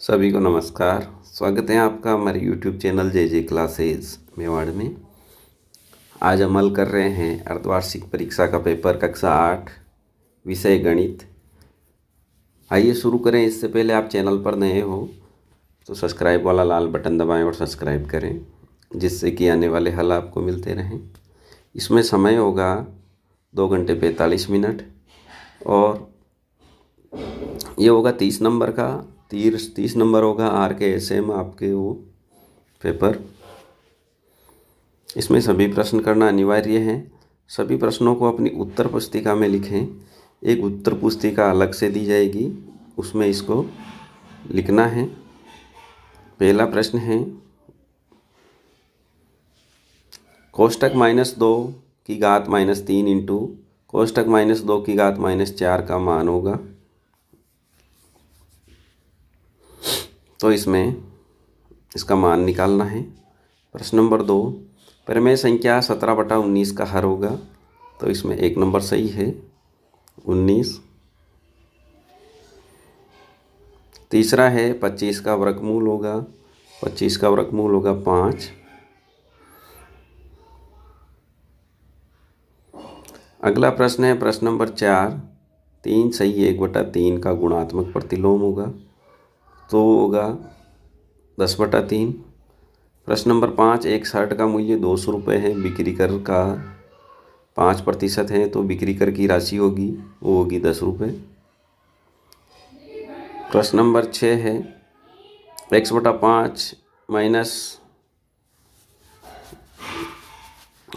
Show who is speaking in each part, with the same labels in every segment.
Speaker 1: सभी को नमस्कार स्वागत है आपका हमारे YouTube channel J J classes Mewar में आज अमल कर रहे हैं अर्धवार्षिक परीक्षा का पेपर कक्षा आठ विषय गणित आइए शुरू करें इससे पहले आप चैनल पर नए हो तो सब्सक्राइब वाला लाल बटन दबाएं और सब्सक्राइब करें जिससे कि आने वाले हल आपको मिलते रहें इसमें समय होगा दो घंटे पैंतालीस मिनट और ये होगा तीस नंबर का तीस तीस नंबर होगा आर के एस एम आपके वो पेपर इसमें सभी प्रश्न करना अनिवार्य है सभी प्रश्नों को अपनी उत्तर पुस्तिका में लिखें एक उत्तर पुस्तिका अलग से दी जाएगी उसमें इसको लिखना है पहला प्रश्न है कोष्टक माइनस दो की घात माइनस तीन इंटू कोष्टक माइनस दो की घात माइनस चार का मान होगा तो इसमें इसका मान निकालना है प्रश्न नंबर दो प्रमेय संख्या सत्रह बटा उन्नीस का हर होगा तो इसमें एक नंबर सही है उन्नीस तीसरा है पच्चीस का वर्गमूल होगा पच्चीस का वर्गमूल होगा पाँच अगला प्रश्न है प्रश्न नंबर चार तीन सही एक बटा तीन का गुणात्मक प्रतिलोम होगा तो होगा दस बटा तीन प्रश्न नंबर पाँच एक शर्ट का मूल्य दो सौ रुपये है बिक्री कर का पाँच प्रतिशत है तो बिक्री कर की राशि होगी वो होगी दस रुपये प्रश्न नंबर छः है एक्स बटा पाँच माइनस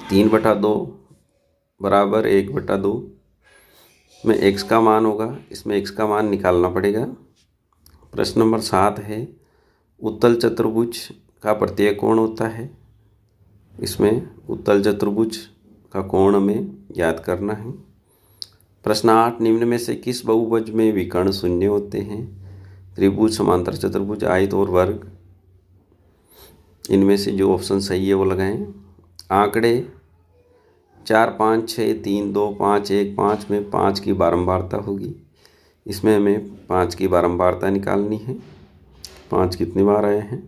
Speaker 1: तीन बटा दो बराबर एक बटा दो में एक्स का मान होगा इसमें एक्स का मान निकालना पड़ेगा प्रश्न नंबर सात है उत्तल चतुर्भुज का प्रत्येक कोण होता है इसमें उत्तल चतुर्भुज का कोण में याद करना है प्रश्न आठ निम्न में से किस बहुभुज में विकर्ण शून्य होते हैं त्रिभुज समांतर चतुर्भुज आयत और वर्ग इनमें से जो ऑप्शन सही है वो लगाएं आंकड़े चार पाँच छः तीन दो पाँच एक पाँच में पाँच की बारंबारता होगी इसमें हमें पाँच की बारंबारता निकालनी है पाँच कितनी बार आए हैं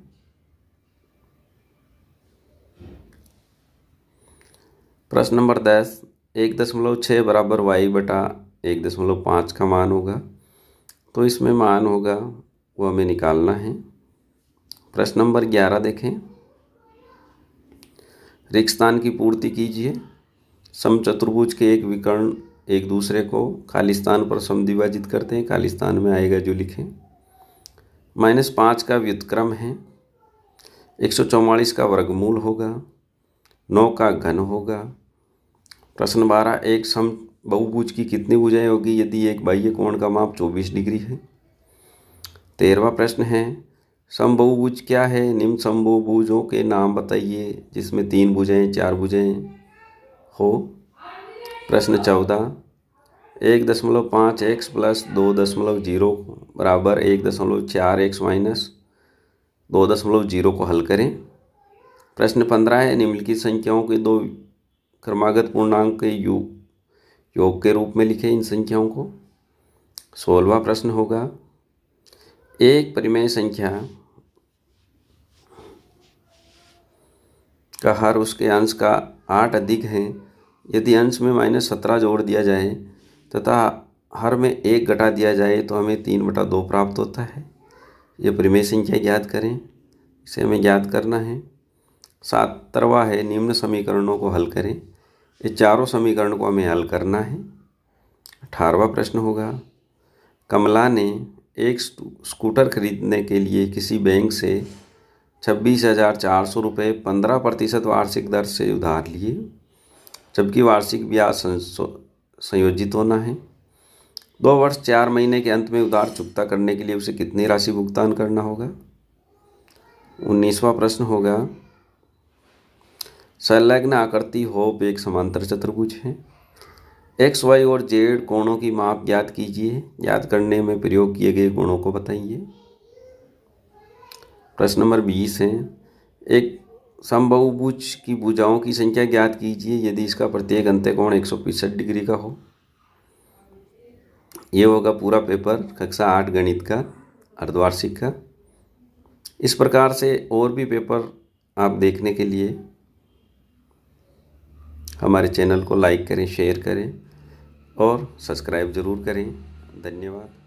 Speaker 1: प्रश्न नंबर दस एक दशमलव छः बराबर वाई बटा एक दशमलव पाँच का मान होगा तो इसमें मान होगा वो हमें निकालना है प्रश्न नंबर ग्यारह देखें रिक्स्तान की पूर्ति कीजिए समचतुर्भुज के एक विकर्ण एक दूसरे को खालिस्तान पर समिभाजित करते हैं खालिस्तान में आएगा जो लिखें माइनस पाँच का व्युतक्रम है एक सौ चौवालीस का वर्गमूल होगा नौ का घन होगा प्रश्न बारह एक सम बहुभुज की कितनी भुजाएं होगी यदि एक बाह्य कोण का माप चौबीस डिग्री है तेरहवा प्रश्न है बहुभुज क्या है निम्न सम्बहुभुजों के नाम बताइए जिसमें तीन भुजाएं चार भुजाएं हो प्रश्न चौदह एक दशमलव पाँच एक्स प्लस दो दशमलव जीरो बराबर एक दशमलव चार एक्स माइनस दो दशमलव जीरो को हल करें प्रश्न पंद्रह है निम्नलिखित संख्याओं के दो क्रमागत पूर्णांक के योग योग के रूप में लिखें इन संख्याओं को सोलवा प्रश्न होगा एक परिमेय संख्या का हर उसके अंश का आठ अधिक है यदि अंश में माइनस सत्रह जोड़ दिया जाए तथा हर में एक घटा दिया जाए तो हमें तीन बटा दो प्राप्त होता है ये परिमेय संख्या ज्ञात करें इसे हमें ज्ञात करना है सातवा है निम्न समीकरणों को हल करें ये चारों समीकरण को हमें हल करना है अठारवा प्रश्न होगा कमला ने एक स्कूटर खरीदने के लिए किसी बैंक से छब्बीस हज़ार चार सौ रुपये पंद्रह प्रतिशत वार्षिक दर से उधार लिए जबकि वार्षिक ब्याज संयोजित होना है दो वर्ष चार महीने के अंत में उधार चुकता करने के लिए उसे कितनी राशि भुगतान करना होगा उन्नीसवा प्रश्न होगा संलग्न आकृति होप एक समांतर चतुर्भुज है एक्स वाई और जेड कोणों की माप याद कीजिए याद करने में प्रयोग किए गए गुणों को बताइए प्रश्न नंबर बीस है एक संभवभुज की भुजाओं की संख्या ज्ञात कीजिए यदि इसका प्रत्येक अंत्यकोण एक सौ डिग्री का हो ये होगा पूरा पेपर कक्षा आठ गणित का अर्धवार्षिक का इस प्रकार से और भी पेपर आप देखने के लिए हमारे चैनल को लाइक करें शेयर करें और सब्सक्राइब ज़रूर करें धन्यवाद